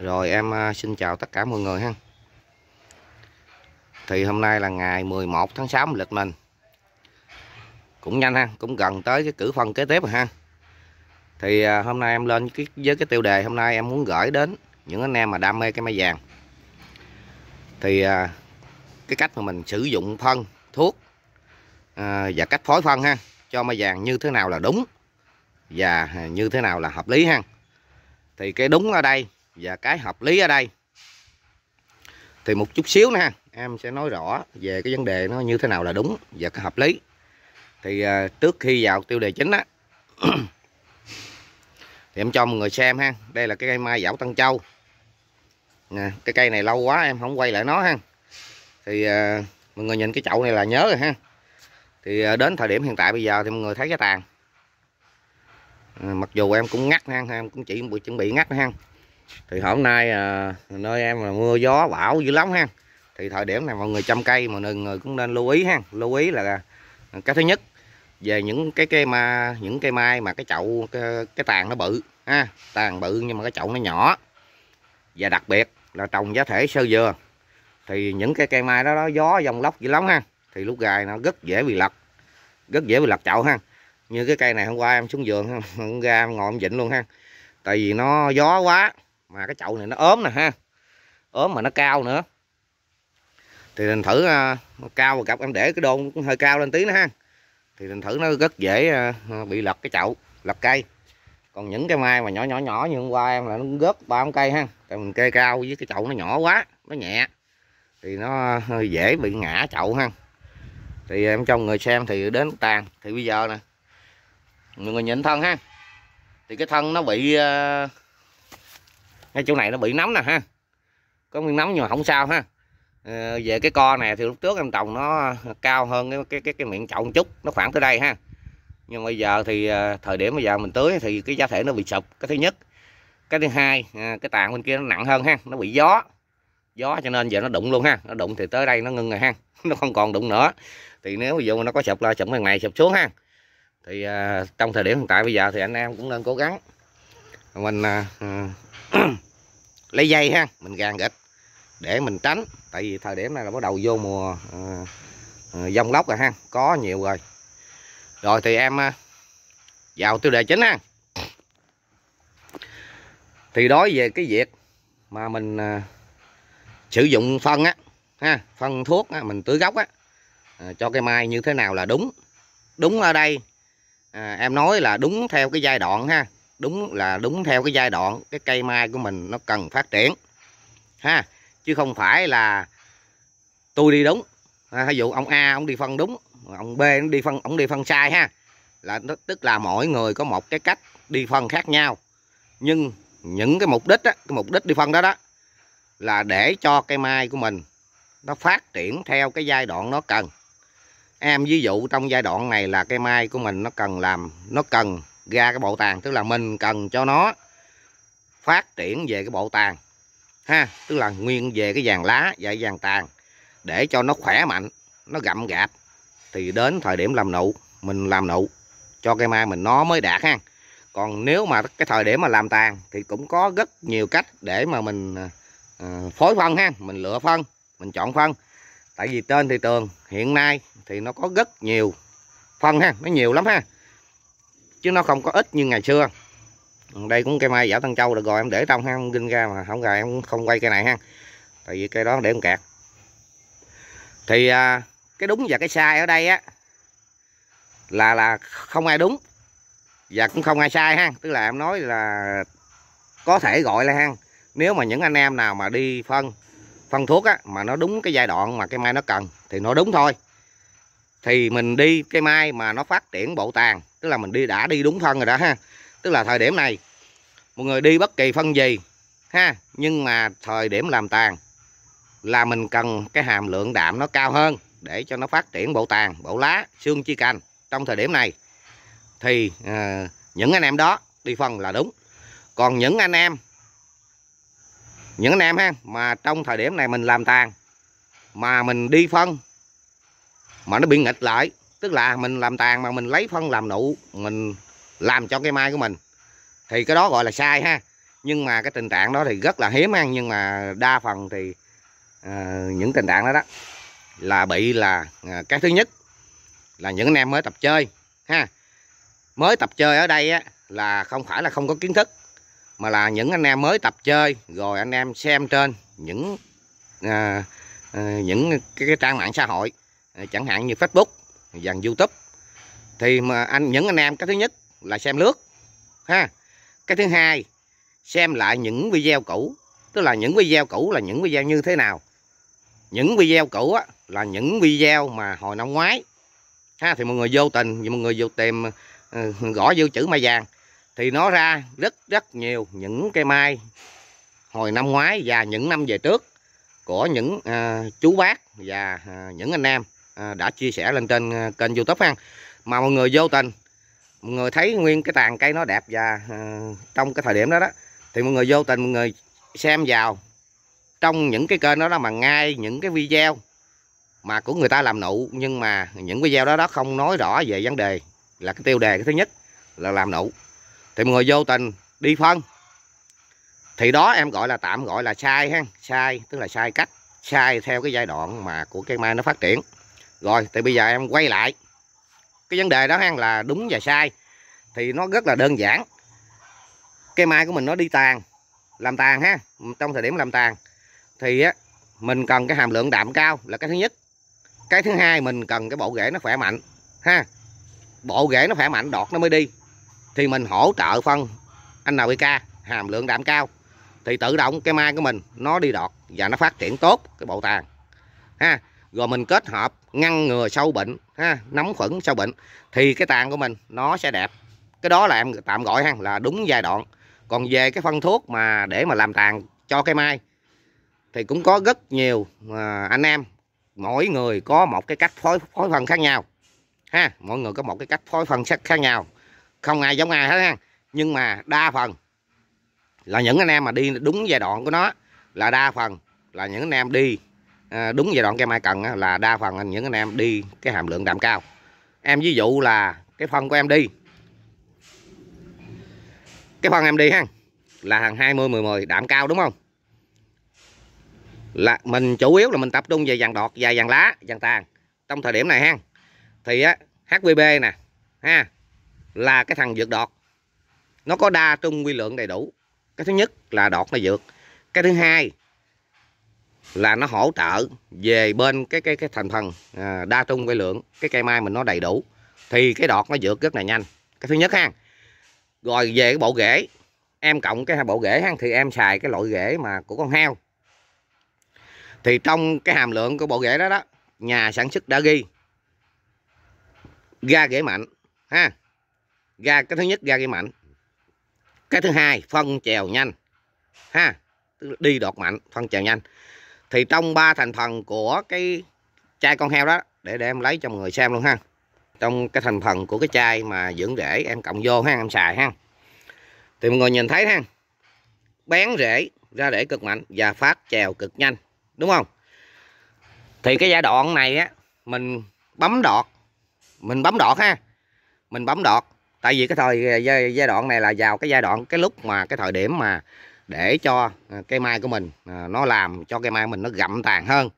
Rồi em à, xin chào tất cả mọi người ha. Thì hôm nay là ngày 11 tháng 6 lịch mình. Cũng nhanh ha, cũng gần tới cái cử phân kế tiếp rồi ha. Thì à, hôm nay em lên cái, với cái tiêu đề hôm nay em muốn gửi đến những anh em mà đam mê cái mai vàng. Thì à, cái cách mà mình sử dụng phân, thuốc và cách phối phân ha cho mai vàng như thế nào là đúng và như thế nào là hợp lý ha. Thì cái đúng ở đây và cái hợp lý ở đây thì một chút xíu nha em sẽ nói rõ về cái vấn đề nó như thế nào là đúng và cái hợp lý thì à, trước khi vào tiêu đề chính á thì em cho mọi người xem ha đây là cái cây mai dảo tân châu nè cái cây này lâu quá em không quay lại nó ha thì à, mọi người nhìn cái chậu này là nhớ rồi ha thì à, đến thời điểm hiện tại bây giờ thì mọi người thấy cái tàn à, mặc dù em cũng ngắt ha em cũng chỉ chuẩn bị ngắt ha thì hôm nay à, nơi em là mưa gió bão dữ lắm ha thì thời điểm này mọi người chăm cây mọi người cũng nên lưu ý ha lưu ý là cái thứ nhất về những cái cây mà những cây mai mà cái chậu cái, cái tàn nó bự ha tàn bự nhưng mà cái chậu nó nhỏ và đặc biệt là trồng giá thể sơ dừa thì những cái cây mai đó, đó gió dòng lốc dữ lắm ha thì lúc gài nó rất dễ bị lật rất dễ bị lật chậu ha như cái cây này hôm qua em xuống vườn ra em ngồi em vịnh luôn ha tại vì nó gió quá mà cái chậu này nó ốm nè ha ốm mà nó cao nữa thì mình thử uh, cao mà gặp em để cái đôn cũng hơi cao lên tí nữa ha thì mình thử nó rất dễ uh, bị lật cái chậu lật cây còn những cái mai mà nhỏ nhỏ nhỏ như hôm qua em là nó gớt ba cây ha tại mình kê cao với cái chậu nó nhỏ quá nó nhẹ thì nó hơi dễ bị ngã chậu ha thì em cho người xem thì đến tàn thì bây giờ nè người nhìn thân ha thì cái thân nó bị uh, cái chỗ này nó bị nấm nè ha có miếng nấm nhưng mà không sao ha à, về cái co này thì lúc trước em trồng nó cao hơn cái cái cái, cái miệng chậu một chút nó khoảng tới đây ha nhưng bây giờ thì ờ, thời điểm bây giờ mình tưới thì cái giá thể nó bị sụp cái thứ nhất cái thứ hai ờ, cái tàn bên kia nó nặng hơn ha nó bị gió gió cho nên giờ nó đụng luôn ha nó đụng thì tới đây nó ngưng rồi ha nó không còn đụng nữa thì nếu ví dụ nó có sụp là sụp ngày này sụp xuống ha thì à, trong thời điểm hiện tại bây giờ thì anh em cũng nên cố gắng mình à, lấy dây ha mình gàn gịch để mình tránh tại vì thời điểm này là bắt đầu vô mùa ờ, ờ, dông lốc rồi ha có nhiều rồi rồi thì em ờ, vào tiêu đề chính ha thì đối về cái việc mà mình sử dụng phân á ha phân thuốc á, mình tưới gốc á cho cây mai như thế nào là đúng đúng ở đây à, em nói là đúng theo cái giai đoạn ha đúng là đúng theo cái giai đoạn cái cây mai của mình nó cần phát triển ha chứ không phải là tôi đi đúng à, ví dụ ông A ông đi phân đúng ông B ông đi phân ông đi phân sai ha là tức là mỗi người có một cái cách đi phân khác nhau nhưng những cái mục đích đó, cái mục đích đi phân đó đó là để cho cây mai của mình nó phát triển theo cái giai đoạn nó cần em ví dụ trong giai đoạn này là cây mai của mình nó cần làm nó cần ra cái bộ tàn tức là mình cần cho nó phát triển về cái bộ tàn ha tức là nguyên về cái vàng lá và dạ, vàng tàn để cho nó khỏe mạnh nó gậm gạp thì đến thời điểm làm nụ mình làm nụ cho cây mai mình nó mới đạt ha còn nếu mà cái thời điểm mà làm tàn thì cũng có rất nhiều cách để mà mình à, à, phối phân ha mình lựa phân mình chọn phân tại vì trên thị trường hiện nay thì nó có rất nhiều phân ha nó nhiều lắm ha chứ nó không có ít như ngày xưa đây cũng cây mai giả tân châu được rồi em để trong ha em ra mà không gà em không quay cây này ha tại vì cây đó để em kẹt thì à, cái đúng và cái sai ở đây á là là không ai đúng và cũng không ai sai ha tức là em nói là có thể gọi là ha nếu mà những anh em nào mà đi phân phân thuốc á mà nó đúng cái giai đoạn mà cái mai nó cần thì nó đúng thôi thì mình đi cây mai mà nó phát triển bộ tàn tức là mình đi đã đi đúng thân rồi đó ha tức là thời điểm này một người đi bất kỳ phân gì ha nhưng mà thời điểm làm tàn là mình cần cái hàm lượng đạm nó cao hơn để cho nó phát triển bộ tàn bộ lá xương chi cành trong thời điểm này thì uh, những anh em đó đi phân là đúng còn những anh em những anh em ha mà trong thời điểm này mình làm tàn mà mình đi phân mà nó bị nghịch lại tức là mình làm tàn mà mình lấy phân làm nụ mình làm cho cây mai của mình thì cái đó gọi là sai ha nhưng mà cái tình trạng đó thì rất là hiếm ăn nhưng mà đa phần thì à, những tình trạng đó đó là bị là à, cái thứ nhất là những anh em mới tập chơi ha mới tập chơi ở đây á, là không phải là không có kiến thức mà là những anh em mới tập chơi rồi anh em xem trên những à, à, những cái, cái trang mạng xã hội Ờ, chẳng hạn như Facebook dàn YouTube thì mà anh những anh em cái thứ nhất là xem lướt ha cái thứ hai xem lại những video cũ tức là những video cũ là những video như thế nào những video cũ á, là những video mà hồi năm ngoái ha thì mọi người vô tình thì mọi người vô tìm ờ, gõ vô chữ mai vàng thì nó ra rất rất nhiều những cây mai hồi năm ngoái và những năm về trước của những uh, chú bác và uh, những anh em À, đã chia sẻ lên trên à, kênh youtube ha mà mọi người vô tình mọi người thấy nguyên cái tàn cây nó đẹp và à, trong cái thời điểm đó đó thì mọi người vô tình mọi người xem vào trong những cái kênh đó đó mà ngay những cái video mà của người ta làm nụ nhưng mà những video đó đó không nói rõ về vấn đề là cái tiêu đề cái thứ nhất là làm nụ thì mọi người vô tình đi phân thì đó em gọi là tạm gọi là sai ha sai tức là sai cách sai theo cái giai đoạn mà của cây mai nó phát triển rồi thì bây giờ em quay lại cái vấn đề đó ha là đúng và sai thì nó rất là đơn giản cây mai của mình nó đi tàn làm tàn ha trong thời điểm làm tàn thì á mình cần cái hàm lượng đạm cao là cái thứ nhất cái thứ hai mình cần cái bộ rễ nó khỏe mạnh ha bộ rễ nó khỏe mạnh đọt nó mới đi thì mình hỗ trợ phân anh NPK hàm lượng đạm cao thì tự động cái mai của mình nó đi đọt và nó phát triển tốt cái bộ tàn ha rồi mình kết hợp ngăn ngừa sâu bệnh ha nóng khuẩn sâu bệnh thì cái tàn của mình nó sẽ đẹp cái đó là em tạm gọi ha là đúng giai đoạn còn về cái phân thuốc mà để mà làm tàn cho cây mai thì cũng có rất nhiều à, anh em mỗi người có một cái cách phối phối phân khác nhau ha mọi người có một cái cách phối phân sắc khác nhau không ai giống ai hết ha nhưng mà đa phần là những anh em mà đi đúng giai đoạn của nó là đa phần là những anh em đi À, đúng giai đoạn cây mai cần là đa phần những anh em đi cái hàm lượng đạm cao em ví dụ là cái phân của em đi cái phân em đi ha là hàng 20 10 10 đạm cao đúng không là mình chủ yếu là mình tập trung về vàng đọt và vàng lá vàng tàn trong thời điểm này ha thì á, HVB nè ha là cái thằng dược đọt nó có đa trung quy lượng đầy đủ cái thứ nhất là đọt nó dược cái thứ hai là nó hỗ trợ về bên cái cái cái thành phần à, đa trung cái lượng cái cây mai mình nó đầy đủ thì cái đọt nó dược rất là nhanh cái thứ nhất ha rồi về cái bộ rễ em cộng cái bộ rễ ha thì em xài cái loại rễ mà của con heo thì trong cái hàm lượng của bộ rễ đó đó nhà sản xuất đã ghi ra rễ mạnh ha ra cái thứ nhất ra rễ mạnh cái thứ hai phân chèo nhanh ha đi đọt mạnh phân chèo nhanh thì trong ba thành phần của cái chai con heo đó để để em lấy cho mọi người xem luôn ha trong cái thành phần của cái chai mà dưỡng rễ em cộng vô ha em xài ha thì mọi người nhìn thấy ha bén rễ ra rễ cực mạnh và phát chèo cực nhanh đúng không thì cái giai đoạn này á mình bấm đọt mình bấm đọt ha mình bấm đọt tại vì cái thời giai, giai đoạn này là vào cái giai đoạn cái lúc mà cái thời điểm mà để cho à, cây mai của mình à, nó làm cho cây mai của mình nó gậm tàn hơn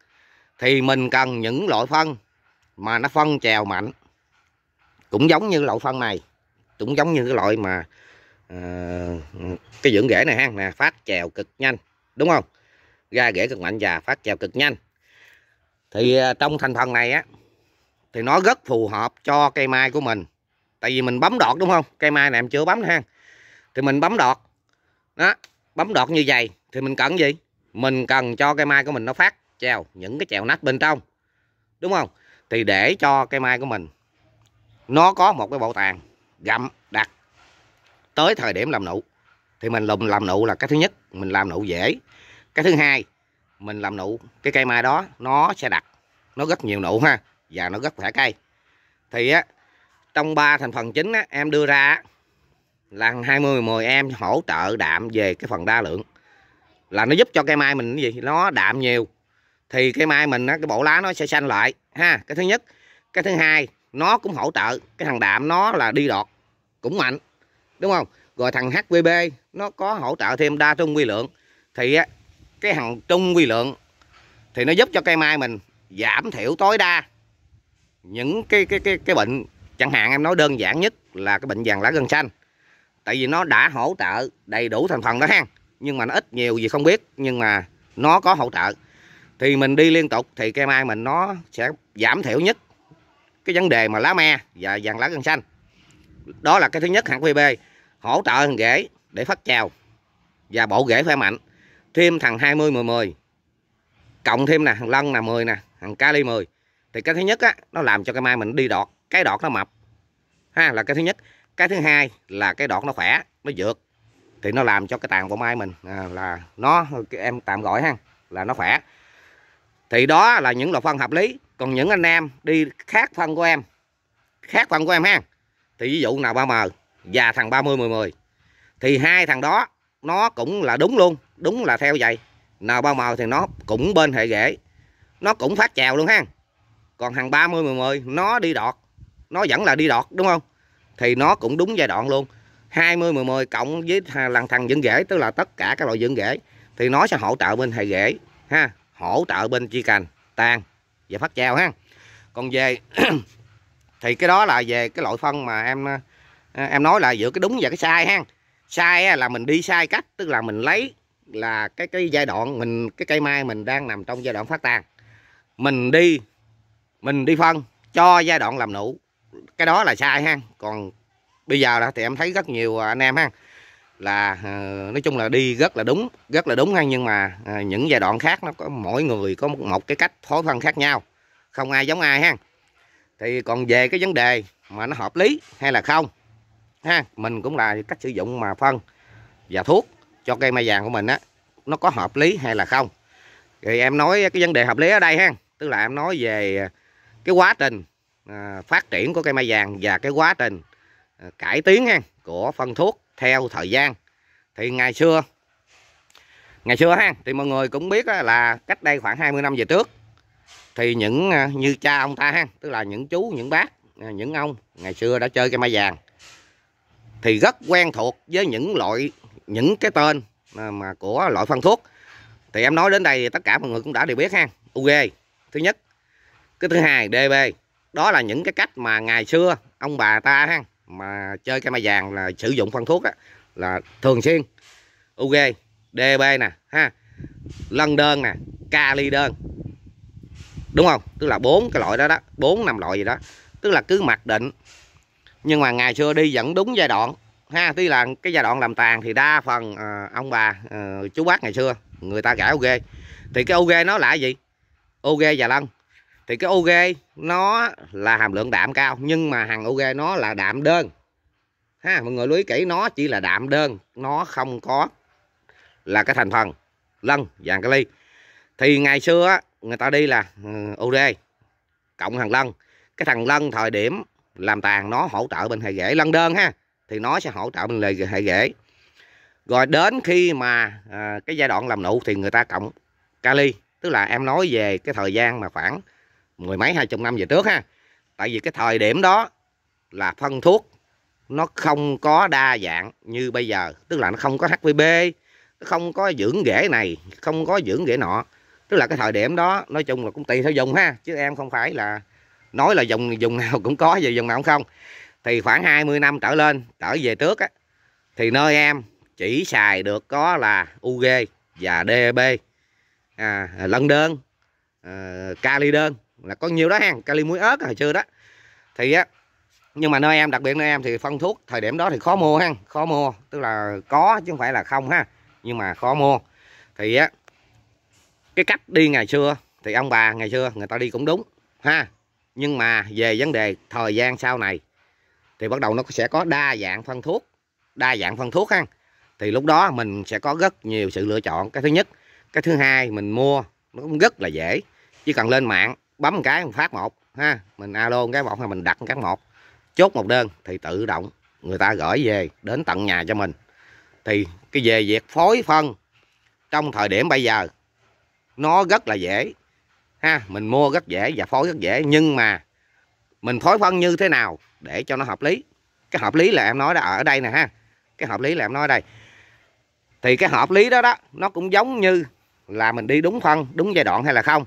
thì mình cần những loại phân mà nó phân chèo mạnh cũng giống như loại phân này cũng giống như cái loại mà uh, cái dưỡng rễ này ha nè phát chèo cực nhanh đúng không ra rễ cực mạnh và phát chèo cực nhanh thì uh, trong thành phần này á thì nó rất phù hợp cho cây mai của mình tại vì mình bấm đọt đúng không cây mai này em chưa bấm ha thì mình bấm đọt đó bấm đọt như vậy thì mình cần gì mình cần cho cây mai của mình nó phát chèo những cái chèo nách bên trong đúng không thì để cho cây mai của mình nó có một cái bộ tàn gặm đặt tới thời điểm làm nụ thì mình lùm làm nụ là cái thứ nhất mình làm nụ dễ cái thứ hai mình làm nụ cái cây mai đó nó sẽ đặt nó rất nhiều nụ ha và nó rất khỏe cây thì á trong ba thành phần chính á, em đưa ra lần 20 10 em hỗ trợ đạm về cái phần đa lượng là nó giúp cho cây mai mình cái gì nó đạm nhiều thì cây mai mình cái bộ lá nó sẽ xanh lại ha cái thứ nhất cái thứ hai nó cũng hỗ trợ cái thằng đạm nó là đi đọt cũng mạnh đúng không rồi thằng hvb nó có hỗ trợ thêm đa trung quy lượng thì cái thằng trung quy lượng thì nó giúp cho cây mai mình giảm thiểu tối đa những cái cái cái cái bệnh chẳng hạn em nói đơn giản nhất là cái bệnh vàng lá gân xanh tại vì nó đã hỗ trợ đầy đủ thành phần đó ha nhưng mà nó ít nhiều gì không biết nhưng mà nó có hỗ trợ thì mình đi liên tục thì cây mai mình nó sẽ giảm thiểu nhất cái vấn đề mà lá me và vàng lá gân xanh đó là cái thứ nhất hạt VB hỗ trợ thằng rễ để phát trào và bộ rễ khỏe mạnh thêm thằng 20 10 10 cộng thêm nè thằng lân là 10 nè thằng kali 10 thì cái thứ nhất á nó làm cho cây mai mình đi đọt cái đọt nó mập ha là cái thứ nhất cái thứ hai là cái đọt nó khỏe nó dược thì nó làm cho cái tàn của mai mình à, là nó em tạm gọi ha là nó khỏe thì đó là những loại phân hợp lý còn những anh em đi khác phân của em khác phân của em ha thì ví dụ nào ba m và thằng 30 10 10 thì hai thằng đó nó cũng là đúng luôn đúng là theo vậy nào ba m thì nó cũng bên hệ rễ nó cũng phát chèo luôn ha còn thằng 30 10 10 nó đi đọt nó vẫn là đi đọt đúng không thì nó cũng đúng giai đoạn luôn 20 10 10 cộng với lần thằng dưỡng rễ tức là tất cả các loại dưỡng rễ thì nó sẽ hỗ trợ bên hệ rễ ha hỗ trợ bên chi cành tàn và phát treo ha còn về thì cái đó là về cái loại phân mà em à, em nói là giữa cái đúng và cái sai ha sai là mình đi sai cách tức là mình lấy là cái cái giai đoạn mình cái cây mai mình đang nằm trong giai đoạn phát tàn mình đi mình đi phân cho giai đoạn làm nụ cái đó là sai ha còn bây giờ là thì em thấy rất nhiều anh em ha là ờ, nói chung là đi rất là đúng rất là đúng ha nhưng mà ờ, những giai đoạn khác nó có mỗi người có một cái cách phối phân khác nhau không ai giống ai ha thì còn về cái vấn đề mà nó hợp lý hay là không ha mình cũng là cách sử dụng mà phân và thuốc cho cây mai vàng của mình á nó có hợp lý hay là không thì em nói cái vấn đề hợp lý ở đây ha tức là em nói về ờ, cái quá trình À, phát triển của cây mai vàng và cái quá trình à, cải tiến của phân thuốc theo thời gian thì ngày xưa ngày xưa ha thì mọi người cũng biết là cách đây khoảng 20 năm về trước thì những à, như cha ông ta ha tức là những chú những bác những ông ngày xưa đã chơi cây mai vàng thì rất quen thuộc với những loại những cái tên mà của loại phân thuốc thì em nói đến đây thì tất cả mọi người cũng đã đều biết ha UG thứ nhất cái thứ hai DB đó là những cái cách mà ngày xưa ông bà ta ha mà chơi cây mai vàng là sử dụng phân thuốc á, là thường xuyên UG DB nè ha lân đơn nè kali đơn đúng không tức là bốn cái loại đó đó bốn năm loại gì đó tức là cứ mặc định nhưng mà ngày xưa đi vẫn đúng giai đoạn ha tuy là cái giai đoạn làm tàn thì đa phần à, ông bà à, chú bác ngày xưa người ta gãi OG thì cái OG nó là gì OG và lân thì cái OG nó là hàm lượng đạm cao nhưng mà hàng OG nó là đạm đơn ha mọi người lưu ý kỹ nó chỉ là đạm đơn nó không có là cái thành phần lân vàng kali thì ngày xưa người ta đi là OD ừ, cộng hàng lân cái thằng lân thời điểm làm tàn nó hỗ trợ bên hệ rễ lân đơn ha thì nó sẽ hỗ trợ bên hệ rễ rồi đến khi mà à, cái giai đoạn làm nụ thì người ta cộng kali tức là em nói về cái thời gian mà khoảng mười mấy hai chục năm về trước ha tại vì cái thời điểm đó là phân thuốc nó không có đa dạng như bây giờ tức là nó không có hvb nó không có dưỡng rễ này không có dưỡng rễ nọ tức là cái thời điểm đó nói chung là cũng tùy theo dùng ha chứ em không phải là nói là dùng dùng nào cũng có và dùng nào cũng không thì khoảng 20 năm trở lên trở về trước á, thì nơi em chỉ xài được có là UG và DB à, lân đơn à, ờ, kali đơn là có nhiều đó hàng kali muối ớt hồi xưa đó thì á nhưng mà nơi em đặc biệt nơi em thì phân thuốc thời điểm đó thì khó mua ha khó mua tức là có chứ không phải là không ha nhưng mà khó mua thì á cái cách đi ngày xưa thì ông bà ngày xưa người ta đi cũng đúng ha nhưng mà về vấn đề thời gian sau này thì bắt đầu nó sẽ có đa dạng phân thuốc đa dạng phân thuốc ha thì lúc đó mình sẽ có rất nhiều sự lựa chọn cái thứ nhất cái thứ hai mình mua nó cũng rất là dễ chỉ cần lên mạng bấm một cái phát một ha mình alo một cái một hay mình đặt một cái một chốt một đơn thì tự động người ta gửi về đến tận nhà cho mình thì cái về việc phối phân trong thời điểm bây giờ nó rất là dễ ha mình mua rất dễ và phối rất dễ nhưng mà mình phối phân như thế nào để cho nó hợp lý cái hợp lý là em nói đó ở đây nè ha cái hợp lý là em nói đây thì cái hợp lý đó đó nó cũng giống như là mình đi đúng phân đúng giai đoạn hay là không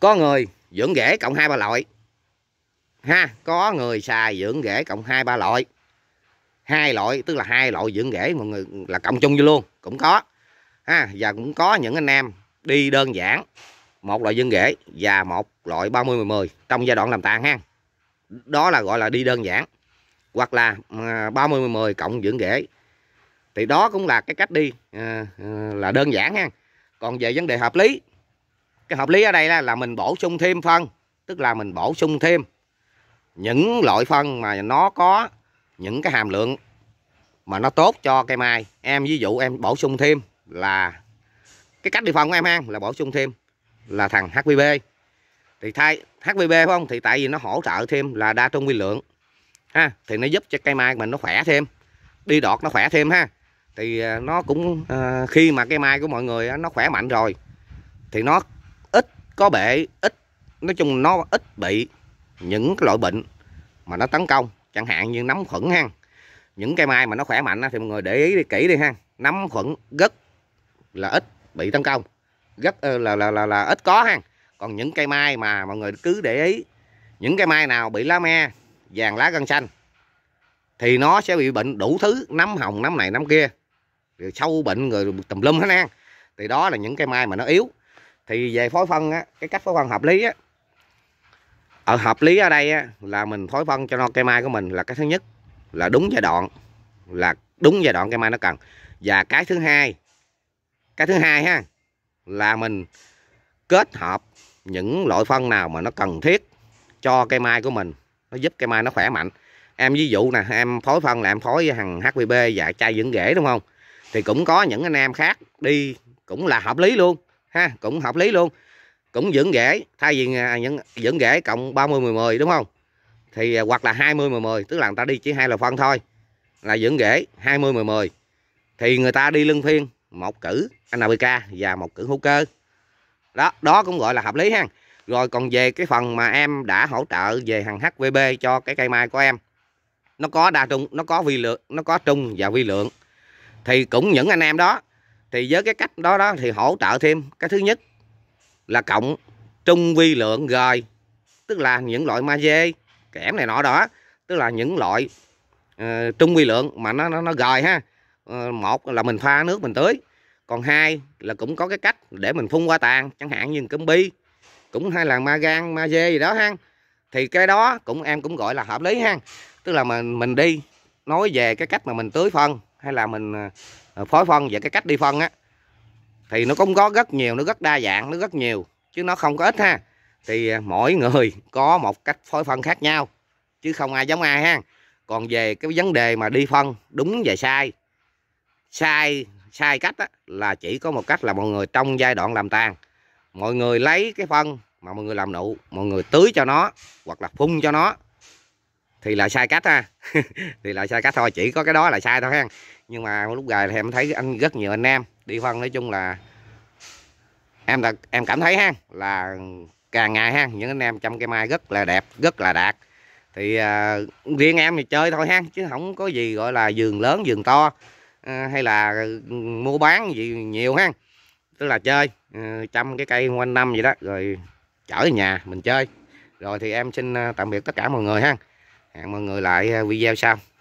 có người dưỡng rễ cộng hai ba loại ha có người xài dưỡng rễ cộng hai ba loại hai loại tức là hai loại dưỡng rễ mọi người là cộng chung với luôn cũng có ha và cũng có những anh em đi đơn giản một loại dưỡng rễ và một loại 30 10 trong giai đoạn làm tàn ha đó là gọi là đi đơn giản hoặc là 30 à, 10 cộng dưỡng rễ thì đó cũng là cái cách đi à, à, là đơn giản ha còn về vấn đề hợp lý cái hợp lý ở đây là, mình bổ sung thêm phân tức là mình bổ sung thêm những loại phân mà nó có những cái hàm lượng mà nó tốt cho cây mai em ví dụ em bổ sung thêm là cái cách đi phân của em ăn là bổ sung thêm là thằng HPB thì thay HPB phải không thì tại vì nó hỗ trợ thêm là đa trung quy lượng ha thì nó giúp cho cây mai mình nó khỏe thêm đi đọt nó khỏe thêm ha thì à, nó cũng à, khi mà cây mai của mọi người nó khỏe mạnh rồi thì nó có bể ít nói chung nó ít bị những cái loại bệnh mà nó tấn công chẳng hạn như nấm khuẩn ha những cây mai mà nó khỏe mạnh thì mọi người để ý đi, kỹ đi ha nấm khuẩn rất là ít bị tấn công rất là ờ, là là, là, là ít có ha còn những cây mai mà mọi người cứ để ý những cây mai nào bị lá me vàng lá gân xanh thì nó sẽ bị bệnh đủ thứ nấm hồng nấm này nấm kia rồi sâu bệnh rồi tùm lum hết ha thì đó là những cây mai mà nó yếu thì về phối phân á cái cách phối phân hợp lý á ở ờ, hợp lý ở đây á, là mình phối phân cho non cây mai của mình là cái thứ nhất là đúng giai đoạn là đúng giai đoạn cây mai nó cần và cái thứ hai cái thứ hai ha là mình kết hợp những loại phân nào mà nó cần thiết cho cây mai của mình nó giúp cây mai nó khỏe mạnh em ví dụ nè em phối phân là em phối thằng hvb và chai dưỡng rễ đúng không thì cũng có những anh em khác đi cũng là hợp lý luôn ha cũng hợp lý luôn cũng dưỡng rễ thay vì à, những dưỡng rễ cộng 30 10 10 đúng không thì à, hoặc là 20 10 10 tức là người ta đi chỉ hai là phân thôi là dưỡng rễ 20 10 10 thì người ta đi lưng phiên một cử NPK và một cử hữu cơ đó đó cũng gọi là hợp lý ha rồi còn về cái phần mà em đã hỗ trợ về hàng HVB cho cái cây mai của em nó có đa trung nó có vi lượng nó có trung và vi lượng thì cũng những anh em đó thì với cái cách đó đó thì hỗ trợ thêm cái thứ nhất là cộng trung vi lượng gời tức là những loại ma dê kẽm này nọ đó tức là những loại uh, trung vi lượng mà nó nó, nó gời ha uh, một là mình pha nước mình tưới còn hai là cũng có cái cách để mình phun qua tàn chẳng hạn như cơm bi cũng hay là ma gan ma dê gì đó ha thì cái đó cũng em cũng gọi là hợp lý ha tức là mình mình đi nói về cái cách mà mình tưới phân hay là mình ờ, ờ, phối phân và cái cách đi phân á thì nó cũng có rất nhiều nó rất đa dạng nó rất nhiều chứ nó không có ít ha thì ờ, mỗi người có một cách phối phân khác nhau chứ không ai giống ai ha còn về cái vấn đề mà đi phân đúng và sai sai sai cách á, là chỉ có một cách là mọi người trong giai đoạn làm tàn mọi người lấy cái phân mà mọi người làm nụ mọi người tưới cho nó hoặc là phun cho nó thì là sai cách ha thì là sai cách thôi chỉ có cái đó là sai thôi ha nhưng mà lúc gài em thấy anh rất nhiều anh em đi phân nói chung là em là em cảm thấy ha là càng ngày ha những anh em trong cây mai rất là đẹp rất là đạt thì à, riêng em thì chơi thôi ha chứ không có gì gọi là giường lớn giường to à, hay là ừ, mua bán gì nhiều ha tức là chơi à, chăm cái cây quanh năm vậy đó rồi chở nhà mình chơi rồi thì em xin à, tạm biệt tất cả mọi người ha hẹn mọi người lại à, video sau